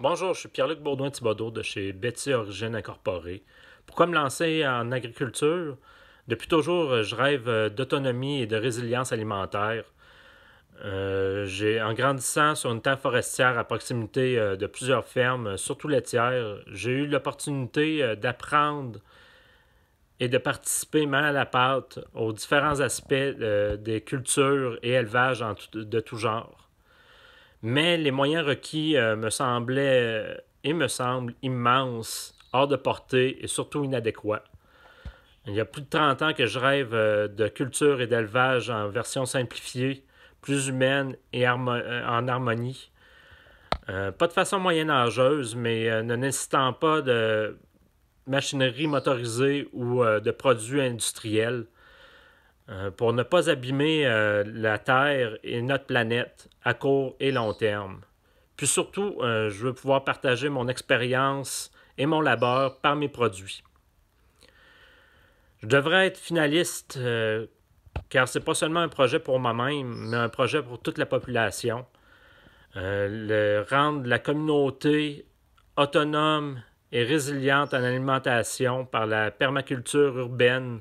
Bonjour, je suis Pierre-Luc baudouin thibaudot de chez Betty Origine Incorporée. Pourquoi me lancer en agriculture? Depuis toujours, je rêve d'autonomie et de résilience alimentaire. Euh, en grandissant sur une terre forestière à proximité euh, de plusieurs fermes, surtout laitières, j'ai eu l'opportunité euh, d'apprendre et de participer main à la pâte aux différents aspects des cultures et élevages de tout genre mais les moyens requis euh, me semblaient euh, et me semblent immenses, hors de portée et surtout inadéquats. Il y a plus de 30 ans que je rêve euh, de culture et d'élevage en version simplifiée, plus humaine et en harmonie. pas de façon moyenâgeuse, mais ne nécessitant pas de machinerie motorisée ou de produits industriels. Euh, pour ne pas abîmer euh, la Terre et notre planète à court et long terme. Puis surtout, euh, je veux pouvoir partager mon expérience et mon labeur par mes produits. Je devrais être finaliste car ce n'est pas seulement un projet pour moi-même, mais un projet pour toute la population. rendre la communauté autonome et résiliente en alimentation par la permaculture urbaine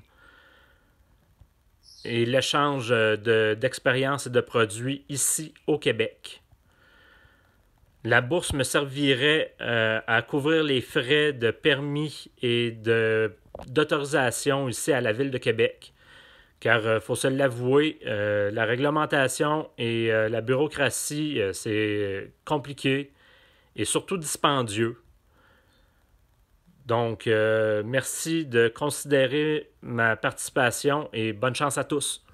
et l'échange euh, d'expériences et de produits ici au Québec. La bourse me servirait euh, à couvrir les frais de permis et d'autorisation ici à la Ville de Québec. Car il euh, faut se l'avouer, la réglementation et la bureaucratie, c'est compliqué et surtout dispendieux. Donc, euh, merci de considérer ma participation et bonne chance à tous.